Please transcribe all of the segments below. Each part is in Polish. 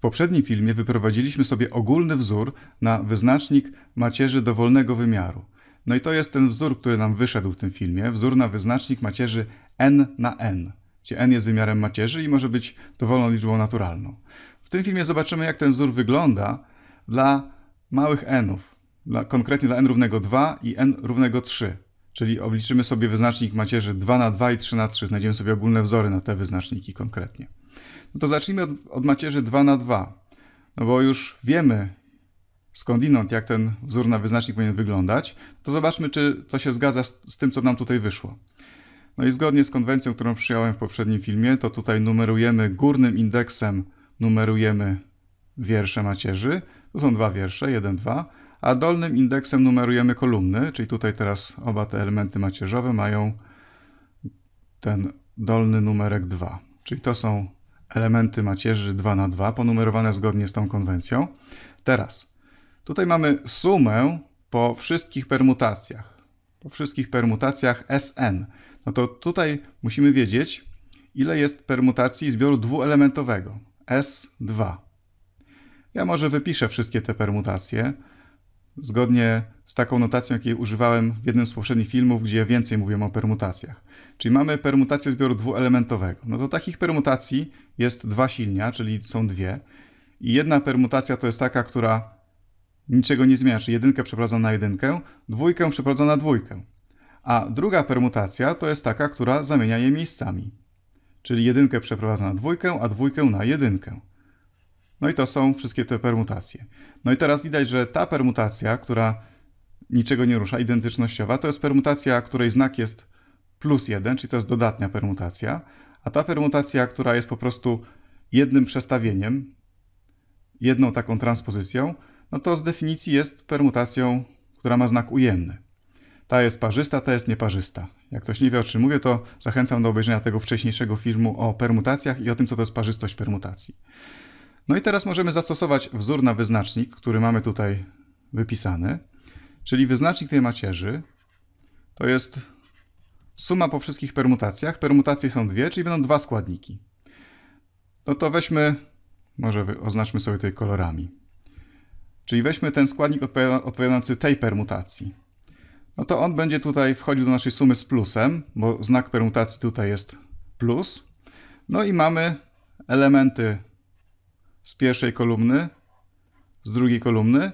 W poprzednim filmie wyprowadziliśmy sobie ogólny wzór na wyznacznik macierzy dowolnego wymiaru. No i to jest ten wzór, który nam wyszedł w tym filmie, wzór na wyznacznik macierzy n na n, gdzie n jest wymiarem macierzy i może być dowolną liczbą naturalną. W tym filmie zobaczymy, jak ten wzór wygląda dla małych nów, dla, konkretnie dla n równego 2 i n równego 3. Czyli obliczymy sobie wyznacznik macierzy 2 na 2 i 3 na 3. Znajdziemy sobie ogólne wzory na te wyznaczniki konkretnie. No to zacznijmy od, od macierzy 2 na 2. No bo już wiemy skądinąd, jak ten wzór na wyznacznik powinien wyglądać. To zobaczmy, czy to się zgadza z, z tym, co nam tutaj wyszło. No i zgodnie z konwencją, którą przyjąłem w poprzednim filmie, to tutaj numerujemy górnym indeksem, numerujemy wiersze macierzy. To są dwa wiersze, jeden, dwa. A dolnym indeksem numerujemy kolumny, czyli tutaj teraz oba te elementy macierzowe mają ten dolny numerek 2. Czyli to są elementy macierzy 2 na 2 ponumerowane zgodnie z tą konwencją. Teraz, tutaj mamy sumę po wszystkich permutacjach. Po wszystkich permutacjach Sn. No to tutaj musimy wiedzieć, ile jest permutacji zbioru dwuelementowego S2. Ja może wypiszę wszystkie te permutacje zgodnie z taką notacją, jakiej używałem w jednym z poprzednich filmów, gdzie więcej mówiłem o permutacjach. Czyli mamy permutację zbioru dwuelementowego. No to takich permutacji jest dwa silnia, czyli są dwie. I jedna permutacja to jest taka, która niczego nie zmienia, czyli jedynkę przeprowadza na jedynkę, dwójkę przeprowadza na dwójkę. A druga permutacja to jest taka, która zamienia je miejscami. Czyli jedynkę przeprowadza na dwójkę, a dwójkę na jedynkę. No i to są wszystkie te permutacje. No i teraz widać, że ta permutacja, która niczego nie rusza, identycznościowa, to jest permutacja, której znak jest plus 1, czyli to jest dodatnia permutacja, a ta permutacja, która jest po prostu jednym przestawieniem, jedną taką transpozycją, no to z definicji jest permutacją, która ma znak ujemny. Ta jest parzysta, ta jest nieparzysta. Jak ktoś nie wie o czym mówię, to zachęcam do obejrzenia tego wcześniejszego filmu o permutacjach i o tym, co to jest parzystość permutacji. No i teraz możemy zastosować wzór na wyznacznik, który mamy tutaj wypisany. Czyli wyznacznik tej macierzy to jest suma po wszystkich permutacjach. Permutacje są dwie, czyli będą dwa składniki. No to weźmy, może oznaczmy sobie tutaj kolorami. Czyli weźmy ten składnik odpowiadający tej permutacji. No to on będzie tutaj wchodził do naszej sumy z plusem, bo znak permutacji tutaj jest plus. No i mamy elementy z pierwszej kolumny, z drugiej kolumny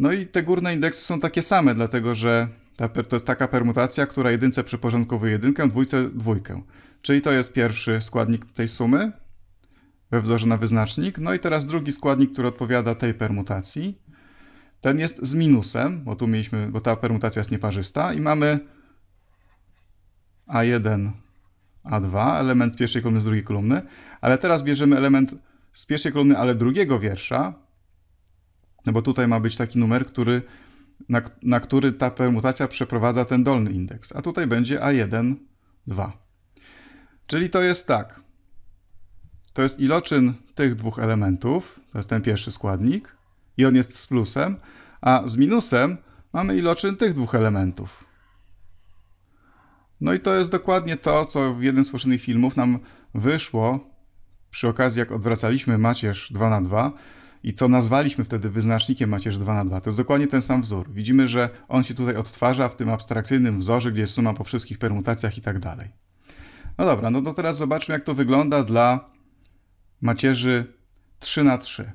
no i te górne indeksy są takie same, dlatego że ta, to jest taka permutacja, która jedynce przyporządkowuje jedynkę, dwójce dwójkę. Czyli to jest pierwszy składnik tej sumy we wzorze na wyznacznik. No i teraz drugi składnik, który odpowiada tej permutacji. Ten jest z minusem, bo tu mieliśmy, bo ta permutacja jest nieparzysta i mamy A1, A2, element z pierwszej kolumny, z drugiej kolumny, ale teraz bierzemy element z pierwszej kolumny, ale drugiego wiersza, no bo tutaj ma być taki numer, który, na, na który ta permutacja przeprowadza ten dolny indeks. A tutaj będzie A1, 2. Czyli to jest tak. To jest iloczyn tych dwóch elementów. To jest ten pierwszy składnik. I on jest z plusem. A z minusem mamy iloczyn tych dwóch elementów. No i to jest dokładnie to, co w jednym z poprzednich filmów nam wyszło przy okazji, jak odwracaliśmy macierz 2 na 2 i co nazwaliśmy wtedy wyznacznikiem macierz 2 na 2, to jest dokładnie ten sam wzór. Widzimy, że on się tutaj odtwarza w tym abstrakcyjnym wzorze, gdzie jest suma po wszystkich permutacjach i tak dalej. No dobra, no to teraz zobaczmy, jak to wygląda dla macierzy 3 na 3.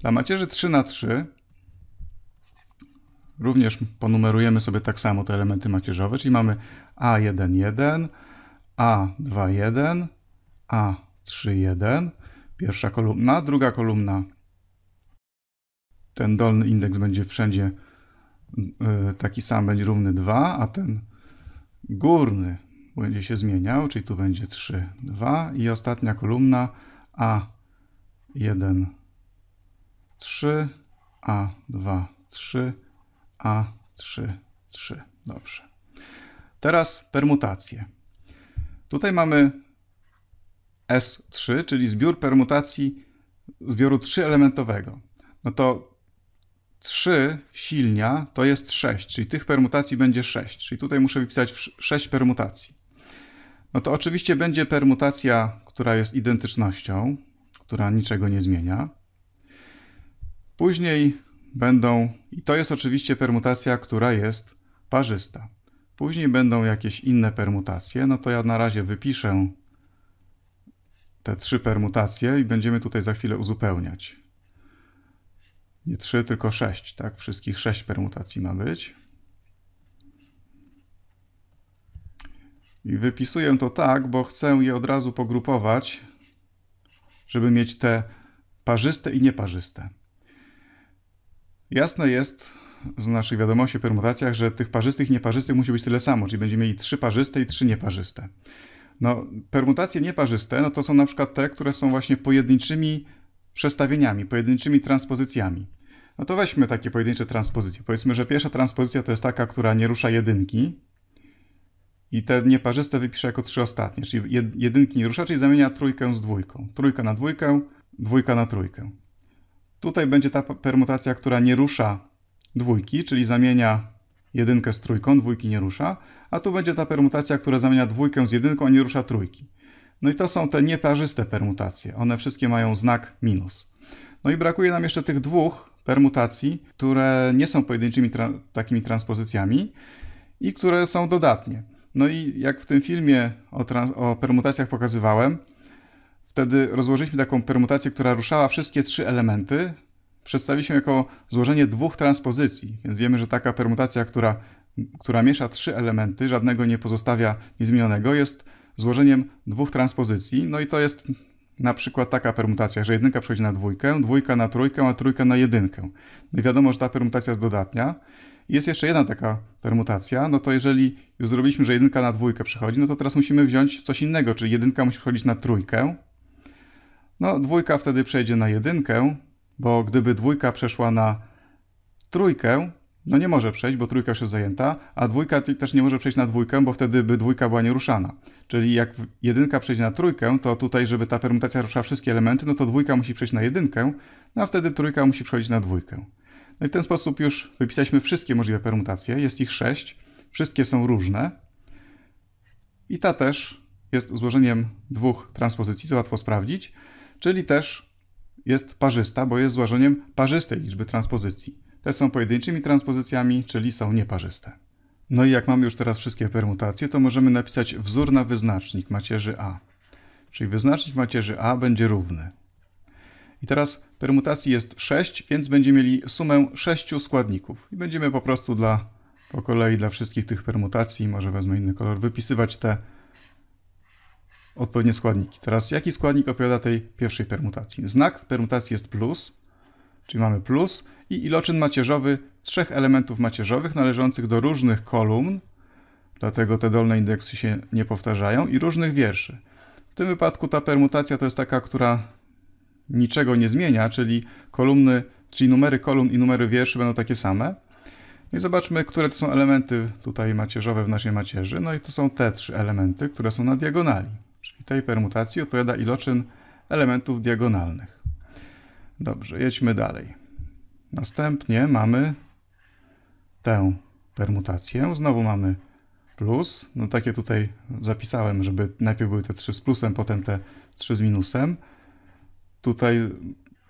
Dla macierzy 3 na 3 również ponumerujemy sobie tak samo te elementy macierzowe, czyli mamy A11, A21, A31, Pierwsza kolumna, druga kolumna. Ten dolny indeks będzie wszędzie y, taki sam, będzie równy 2, a ten górny będzie się zmieniał, czyli tu będzie 3, 2 i ostatnia kolumna A1, 3, A2, 3, A3, 3. Dobrze. Teraz permutacje. Tutaj mamy S3, czyli zbiór permutacji zbioru trzyelementowego, no to 3 silnia to jest 6, czyli tych permutacji będzie 6, czyli tutaj muszę wypisać 6 permutacji. No to oczywiście będzie permutacja, która jest identycznością, która niczego nie zmienia. Później będą, i to jest oczywiście permutacja, która jest parzysta. Później będą jakieś inne permutacje, no to ja na razie wypiszę te trzy permutacje i będziemy tutaj za chwilę uzupełniać. Nie trzy, tylko sześć, tak? Wszystkich sześć permutacji ma być. I wypisuję to tak, bo chcę je od razu pogrupować, żeby mieć te parzyste i nieparzyste. Jasne jest z naszych wiadomości o permutacjach, że tych parzystych i nieparzystych musi być tyle samo, czyli będziemy mieli trzy parzyste i trzy nieparzyste. No, permutacje nieparzyste no to są na przykład te, które są właśnie pojedynczymi przestawieniami, pojedynczymi transpozycjami. No to weźmy takie pojedyncze transpozycje. Powiedzmy, że pierwsza transpozycja to jest taka, która nie rusza jedynki i te nieparzyste wypiszę jako trzy ostatnie, czyli jedynki nie rusza, czyli zamienia trójkę z dwójką. Trójka na dwójkę, dwójka na trójkę. Tutaj będzie ta permutacja, która nie rusza dwójki, czyli zamienia jedynkę z trójką, dwójki nie rusza, a tu będzie ta permutacja, która zamienia dwójkę z jedynką, a nie rusza trójki. No i to są te nieparzyste permutacje. One wszystkie mają znak minus. No i brakuje nam jeszcze tych dwóch permutacji, które nie są pojedynczymi tra takimi transpozycjami i które są dodatnie. No i jak w tym filmie o, o permutacjach pokazywałem, wtedy rozłożyliśmy taką permutację, która ruszała wszystkie trzy elementy, przedstawiliśmy jako złożenie dwóch transpozycji, więc wiemy, że taka permutacja, która, która miesza trzy elementy, żadnego nie pozostawia niezmienionego, jest złożeniem dwóch transpozycji. No i to jest na przykład taka permutacja, że jedynka przechodzi na dwójkę, dwójka na trójkę, a trójka na jedynkę. No i wiadomo, że ta permutacja jest dodatnia. jest jeszcze jedna taka permutacja, no to jeżeli już zrobiliśmy, że jedynka na dwójkę przechodzi, no to teraz musimy wziąć coś innego, czyli jedynka musi przechodzić na trójkę. No, dwójka wtedy przejdzie na jedynkę, bo gdyby dwójka przeszła na trójkę, no nie może przejść, bo trójka już jest zajęta, a dwójka też nie może przejść na dwójkę, bo wtedy by dwójka była nieruszana. Czyli jak jedynka przejdzie na trójkę, to tutaj, żeby ta permutacja ruszała wszystkie elementy, no to dwójka musi przejść na jedynkę, no a wtedy trójka musi przechodzić na dwójkę. No i w ten sposób już wypisaliśmy wszystkie możliwe permutacje, jest ich sześć, wszystkie są różne i ta też jest złożeniem dwóch transpozycji, co łatwo sprawdzić, czyli też jest parzysta, bo jest złożeniem parzystej liczby transpozycji. Te są pojedynczymi transpozycjami, czyli są nieparzyste. No i jak mamy już teraz wszystkie permutacje, to możemy napisać wzór na wyznacznik macierzy A. Czyli wyznacznik macierzy A będzie równy. I teraz permutacji jest 6, więc będziemy mieli sumę 6 składników. I będziemy po prostu dla, po kolei dla wszystkich tych permutacji, może wezmę inny kolor, wypisywać te odpowiednie składniki. Teraz jaki składnik odpowiada tej pierwszej permutacji? Znak permutacji jest plus, czyli mamy plus i iloczyn macierzowy trzech elementów macierzowych należących do różnych kolumn, dlatego te dolne indeksy się nie powtarzają, i różnych wierszy. W tym wypadku ta permutacja to jest taka, która niczego nie zmienia, czyli kolumny, czyli numery kolumn i numery wierszy będą takie same. No I zobaczmy, które to są elementy tutaj macierzowe w naszej macierzy. No i to są te trzy elementy, które są na diagonali czyli tej permutacji, odpowiada iloczyn elementów diagonalnych. Dobrze, jedźmy dalej. Następnie mamy tę permutację. Znowu mamy plus. No takie tutaj zapisałem, żeby najpierw były te 3 z plusem, potem te 3 z minusem. Tutaj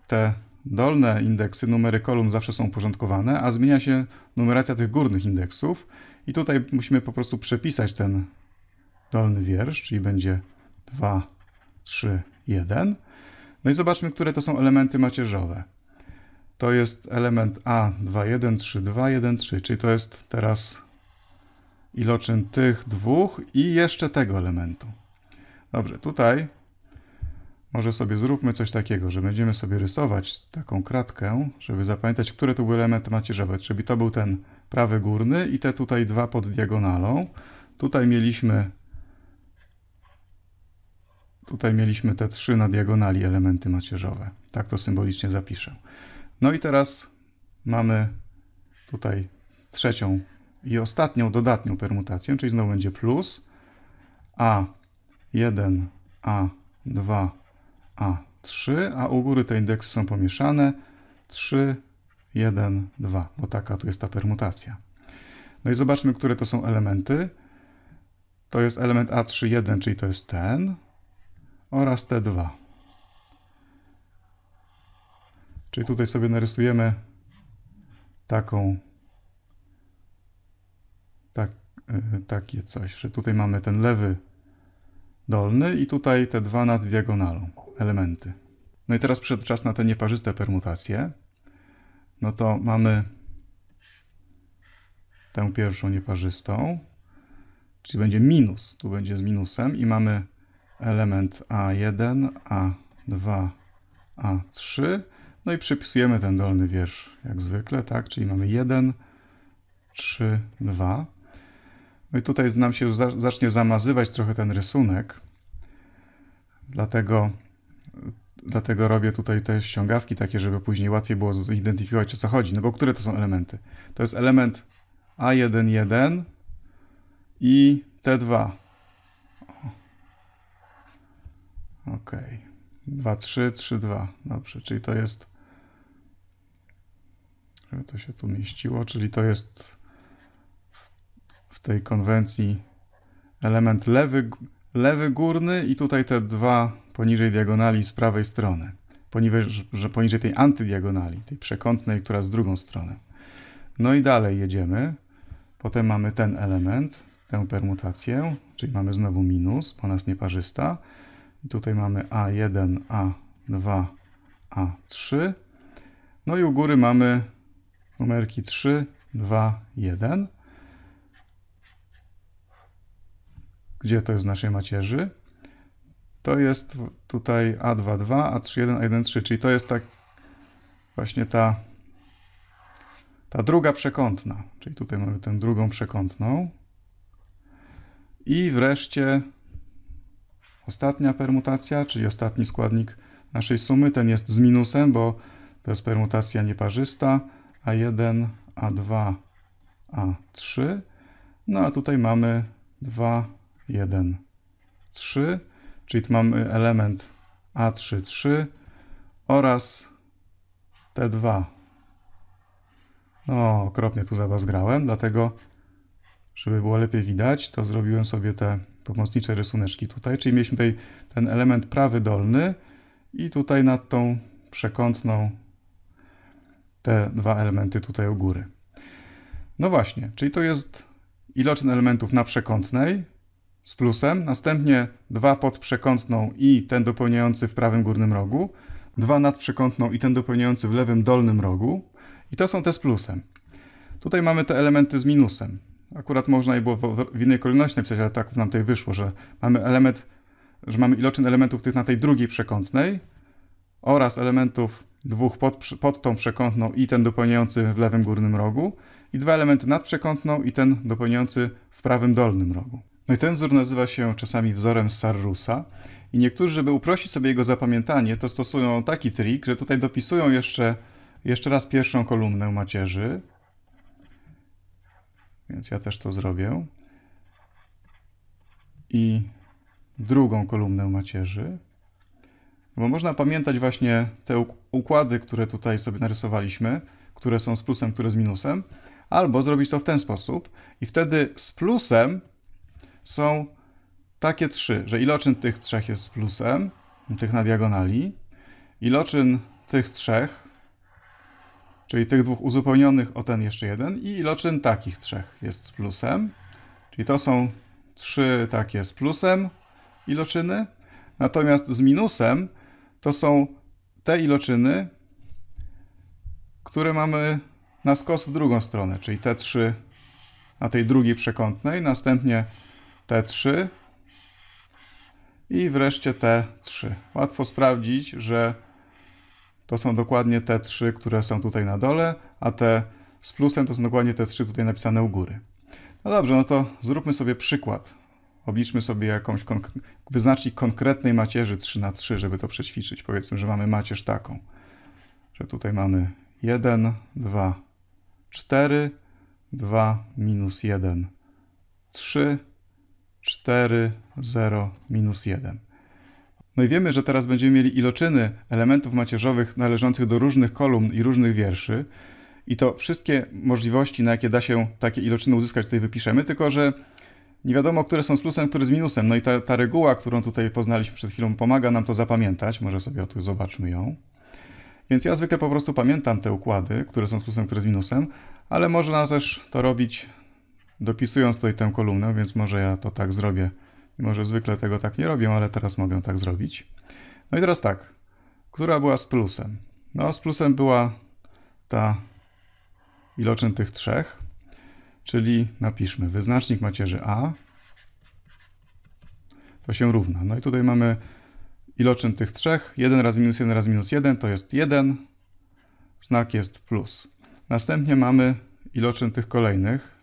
te dolne indeksy numery kolumn zawsze są uporządkowane, a zmienia się numeracja tych górnych indeksów. I tutaj musimy po prostu przepisać ten dolny wiersz, czyli będzie 2, 3, 1. No i zobaczmy, które to są elementy macierzowe. To jest element A, 2, 1, 3, 2, 1, 3, czyli to jest teraz iloczyn tych dwóch i jeszcze tego elementu. Dobrze, tutaj może sobie zróbmy coś takiego, że będziemy sobie rysować taką kratkę, żeby zapamiętać, które to były elementy macierzowe. Czyli to był ten prawy górny i te tutaj dwa pod diagonalą. Tutaj mieliśmy Tutaj mieliśmy te trzy na diagonali elementy macierzowe. Tak to symbolicznie zapiszę. No i teraz mamy tutaj trzecią i ostatnią dodatnią permutację, czyli znowu będzie plus A1, A2, A3, a u góry te indeksy są pomieszane 3, 1, 2, bo taka tu jest ta permutacja. No i zobaczmy, które to są elementy. To jest element A3, 1, czyli to jest ten, oraz te dwa. Czyli tutaj sobie narysujemy taką tak, y, takie coś, że tutaj mamy ten lewy dolny i tutaj te dwa nad diagonalą elementy. No i teraz przyszedł czas na te nieparzyste permutacje. No to mamy tę pierwszą nieparzystą, czyli będzie minus, tu będzie z minusem i mamy element A1, A2, A3. No i przypisujemy ten dolny wiersz, jak zwykle, tak? Czyli mamy 1, 3, 2. No i tutaj nam się zacznie zamazywać trochę ten rysunek. Dlatego, dlatego robię tutaj te ściągawki takie, żeby później łatwiej było zidentyfikować, o co chodzi. No bo które to są elementy? To jest element a 1 1 i T2. Ok. 2, 3, 3, 2. Dobrze, czyli to jest. Żeby to się tu mieściło, czyli to jest w, w tej konwencji element lewy, lewy górny i tutaj te dwa poniżej diagonali z prawej strony. Poniżej, że poniżej tej antydiagonali, tej przekątnej, która z drugą stronę. No i dalej jedziemy. Potem mamy ten element, tę permutację, czyli mamy znowu minus, ona jest nieparzysta. Tutaj mamy A1, A2, A3. No i u góry mamy numerki 3, 2, 1. Gdzie to jest w naszej macierzy? To jest tutaj a 2 2 a 3 1 a 1 3 czyli to jest tak właśnie ta, ta druga przekątna. Czyli tutaj mamy tę drugą przekątną. I wreszcie Ostatnia permutacja, czyli ostatni składnik naszej sumy, ten jest z minusem, bo to jest permutacja nieparzysta, A1, A2, A3. No a tutaj mamy 2, 1, 3, czyli tu mamy element A3, 3 oraz T2. No, okropnie tu za was grałem, dlatego, żeby było lepiej widać, to zrobiłem sobie te pomocnicze rysuneczki tutaj, czyli mieliśmy tutaj ten element prawy dolny i tutaj nad tą przekątną te dwa elementy tutaj u góry. No właśnie, czyli to jest iloczyn elementów na przekątnej z plusem, następnie dwa pod przekątną i ten dopełniający w prawym górnym rogu, dwa nad przekątną i ten dopełniający w lewym dolnym rogu i to są te z plusem. Tutaj mamy te elementy z minusem. Akurat można i było w, w innej kolejności napisać, ale tak nam tutaj wyszło, że mamy element, że mamy iloczyn elementów tych na tej drugiej przekątnej oraz elementów dwóch pod, pod tą przekątną i ten dopełniający w lewym górnym rogu i dwa elementy nad przekątną i ten dopełniający w prawym dolnym rogu. No i ten wzór nazywa się czasami wzorem Sarrusa i niektórzy, żeby uprościć sobie jego zapamiętanie, to stosują taki trik, że tutaj dopisują jeszcze, jeszcze raz pierwszą kolumnę macierzy, więc ja też to zrobię. I drugą kolumnę macierzy. Bo można pamiętać właśnie te układy, które tutaj sobie narysowaliśmy, które są z plusem, które z minusem, albo zrobić to w ten sposób i wtedy z plusem są takie trzy, że iloczyn tych trzech jest z plusem, tych na diagonali, iloczyn tych trzech Czyli tych dwóch uzupełnionych o ten jeszcze jeden i iloczyn takich trzech jest z plusem. Czyli to są trzy takie z plusem iloczyny. Natomiast z minusem to są te iloczyny, które mamy na skos w drugą stronę, czyli te trzy na tej drugiej przekątnej, następnie te trzy i wreszcie te trzy. Łatwo sprawdzić, że to są dokładnie te trzy, które są tutaj na dole, a te z plusem to są dokładnie te trzy tutaj napisane u góry. No dobrze, no to zróbmy sobie przykład. Obliczmy sobie jakąś, konk wyznacznik konkretnej macierzy 3 na 3, żeby to przećwiczyć. Powiedzmy, że mamy macierz taką, że tutaj mamy 1, 2, 4, 2, minus 1, 3, 4, 0, minus 1. No i wiemy, że teraz będziemy mieli iloczyny elementów macierzowych należących do różnych kolumn i różnych wierszy. I to wszystkie możliwości, na jakie da się takie iloczyny uzyskać, tutaj wypiszemy, tylko że nie wiadomo, które są z plusem, które z minusem. No i ta, ta reguła, którą tutaj poznaliśmy przed chwilą, pomaga nam to zapamiętać. Może sobie tu zobaczmy ją. Więc ja zwykle po prostu pamiętam te układy, które są z plusem, które z minusem, ale można też to robić dopisując tutaj tę kolumnę, więc może ja to tak zrobię może zwykle tego tak nie robię, ale teraz mogę tak zrobić. No i teraz tak, która była z plusem? No z plusem była ta iloczyn tych trzech, czyli napiszmy wyznacznik macierzy A, to się równa. No i tutaj mamy iloczyn tych trzech, 1 razy minus 1 razy minus 1 to jest 1, znak jest plus. Następnie mamy iloczyn tych kolejnych,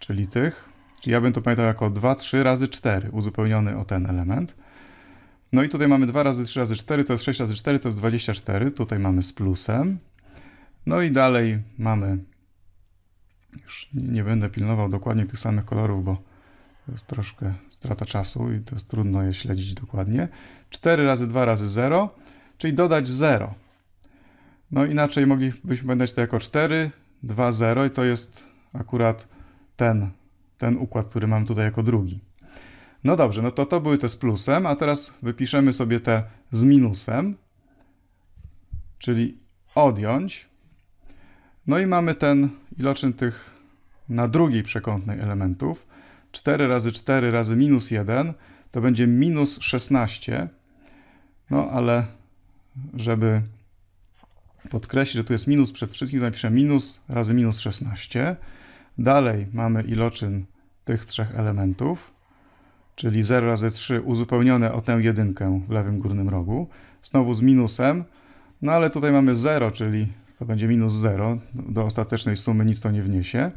czyli tych, Czyli ja bym to pamiętał jako 2, 3 razy 4 uzupełniony o ten element. No i tutaj mamy 2 razy 3 razy 4, to jest 6 razy 4, to jest 24. Tutaj mamy z plusem. No i dalej mamy, już nie, nie będę pilnował dokładnie tych samych kolorów, bo to jest troszkę strata czasu i to jest trudno je śledzić dokładnie. 4 razy 2 razy 0, czyli dodać 0. No inaczej moglibyśmy dać to jako 4, 2, 0 i to jest akurat ten ten układ, który mam tutaj jako drugi. No dobrze, no to to były te z plusem, a teraz wypiszemy sobie te z minusem, czyli odjąć. No i mamy ten iloczyn tych na drugiej przekątnej elementów. 4 razy 4 razy minus 1 to będzie minus 16. No ale żeby podkreślić, że tu jest minus przed wszystkim, to napiszę minus razy minus 16. Dalej mamy iloczyn tych trzech elementów, czyli 0 razy 3 uzupełnione o tę jedynkę w lewym górnym rogu, znowu z minusem, no ale tutaj mamy 0, czyli to będzie minus 0, do ostatecznej sumy nic to nie wniesie.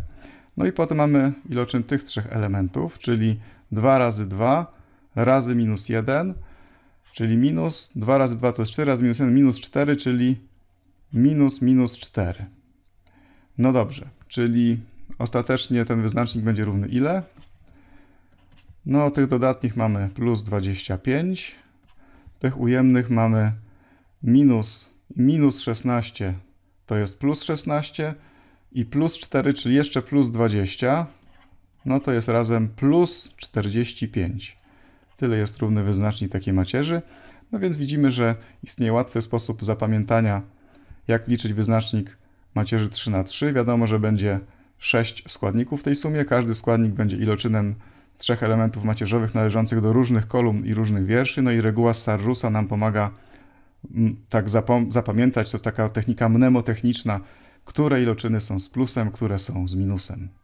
No i potem mamy iloczyn tych trzech elementów, czyli 2 razy 2 razy minus 1, czyli minus 2 razy 2 to jest 4 razy minus 1, minus 4, czyli minus minus 4. No dobrze, czyli Ostatecznie ten wyznacznik będzie równy ile? No, tych dodatnich mamy plus 25, tych ujemnych mamy minus, minus 16, to jest plus 16 i plus 4, czyli jeszcze plus 20, no to jest razem plus 45. Tyle jest równy wyznacznik takiej macierzy. No więc widzimy, że istnieje łatwy sposób zapamiętania, jak liczyć wyznacznik macierzy 3 na 3. Wiadomo, że będzie sześć składników w tej sumie. Każdy składnik będzie iloczynem trzech elementów macierzowych należących do różnych kolumn i różnych wierszy. No i reguła Sarrusa nam pomaga mm, tak zapamiętać, to jest taka technika mnemotechniczna, które iloczyny są z plusem, które są z minusem.